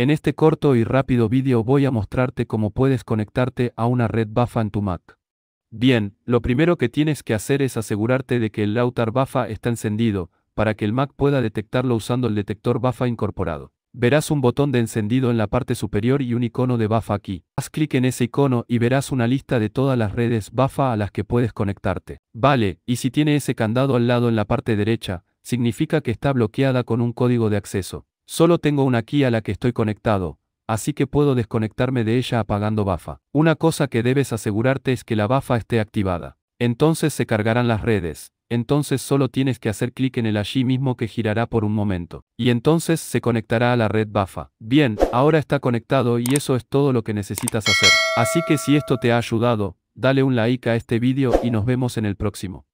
En este corto y rápido vídeo voy a mostrarte cómo puedes conectarte a una red BAFA en tu Mac. Bien, lo primero que tienes que hacer es asegurarte de que el Lautar BAFA está encendido, para que el Mac pueda detectarlo usando el detector BAFA incorporado. Verás un botón de encendido en la parte superior y un icono de BAFA aquí. Haz clic en ese icono y verás una lista de todas las redes BAFA a las que puedes conectarte. Vale, y si tiene ese candado al lado en la parte derecha, significa que está bloqueada con un código de acceso. Solo tengo una key a la que estoy conectado, así que puedo desconectarme de ella apagando Bafa. Una cosa que debes asegurarte es que la Bafa esté activada. Entonces se cargarán las redes, entonces solo tienes que hacer clic en el allí mismo que girará por un momento, y entonces se conectará a la red Bafa. Bien, ahora está conectado y eso es todo lo que necesitas hacer. Así que si esto te ha ayudado, dale un like a este vídeo y nos vemos en el próximo.